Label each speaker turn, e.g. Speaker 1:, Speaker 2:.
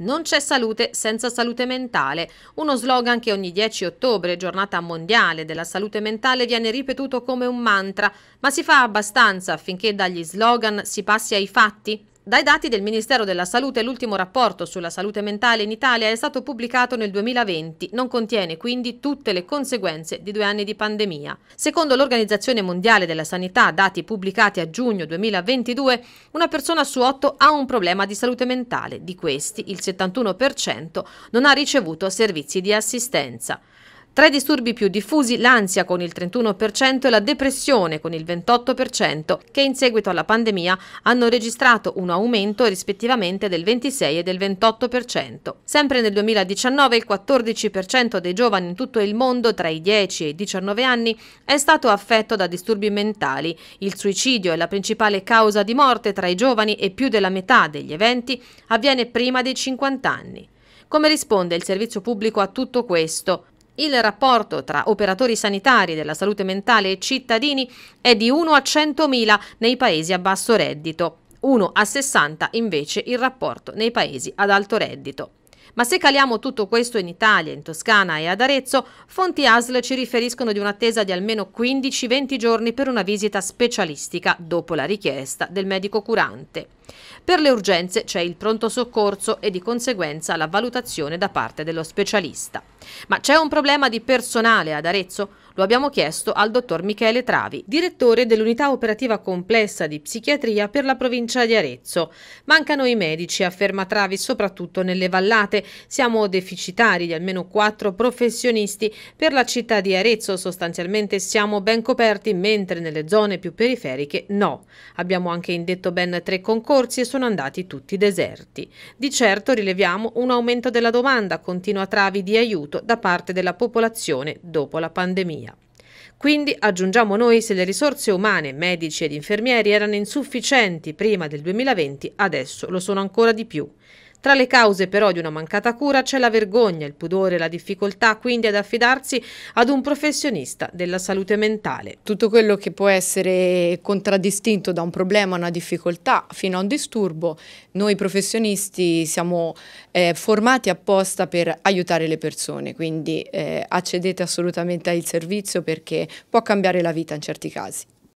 Speaker 1: Non c'è salute senza salute mentale, uno slogan che ogni 10 ottobre, giornata mondiale della salute mentale, viene ripetuto come un mantra, ma si fa abbastanza affinché dagli slogan si passi ai fatti? Dai dati del Ministero della Salute l'ultimo rapporto sulla salute mentale in Italia è stato pubblicato nel 2020, non contiene quindi tutte le conseguenze di due anni di pandemia. Secondo l'Organizzazione Mondiale della Sanità, dati pubblicati a giugno 2022, una persona su otto ha un problema di salute mentale, di questi il 71% non ha ricevuto servizi di assistenza. Tra i disturbi più diffusi l'ansia con il 31% e la depressione con il 28%, che in seguito alla pandemia hanno registrato un aumento rispettivamente del 26 e del 28%. Sempre nel 2019 il 14% dei giovani in tutto il mondo tra i 10 e i 19 anni è stato affetto da disturbi mentali. Il suicidio è la principale causa di morte tra i giovani e più della metà degli eventi avviene prima dei 50 anni. Come risponde il servizio pubblico a tutto questo? il rapporto tra operatori sanitari della salute mentale e cittadini è di 1 a 100.000 nei paesi a basso reddito, 1 a 60 invece il rapporto nei paesi ad alto reddito. Ma se caliamo tutto questo in Italia, in Toscana e ad Arezzo, fonti ASL ci riferiscono di un'attesa di almeno 15-20 giorni per una visita specialistica dopo la richiesta del medico curante. Per le urgenze c'è il pronto soccorso e di conseguenza la valutazione da parte dello specialista. Ma c'è un problema di personale ad Arezzo? Lo abbiamo chiesto al dottor Michele Travi, direttore dell'unità operativa complessa di psichiatria per la provincia di Arezzo. Mancano i medici, afferma Travi, soprattutto nelle vallate. Siamo deficitari di almeno quattro professionisti. Per la città di Arezzo sostanzialmente siamo ben coperti, mentre nelle zone più periferiche no. Abbiamo anche indetto ben tre concorsi e sono andati tutti deserti. Di certo rileviamo un aumento della domanda, continua Travi, di aiuto da parte della popolazione dopo la pandemia. Quindi, aggiungiamo noi, se le risorse umane, medici ed infermieri erano insufficienti prima del 2020, adesso lo sono ancora di più. Tra le cause però di una mancata cura c'è la vergogna, il pudore la difficoltà quindi ad affidarsi ad un professionista della salute mentale.
Speaker 2: Tutto quello che può essere contraddistinto da un problema, una difficoltà, fino a un disturbo, noi professionisti siamo eh, formati apposta per aiutare le persone, quindi eh, accedete assolutamente al servizio perché può cambiare la vita in certi casi.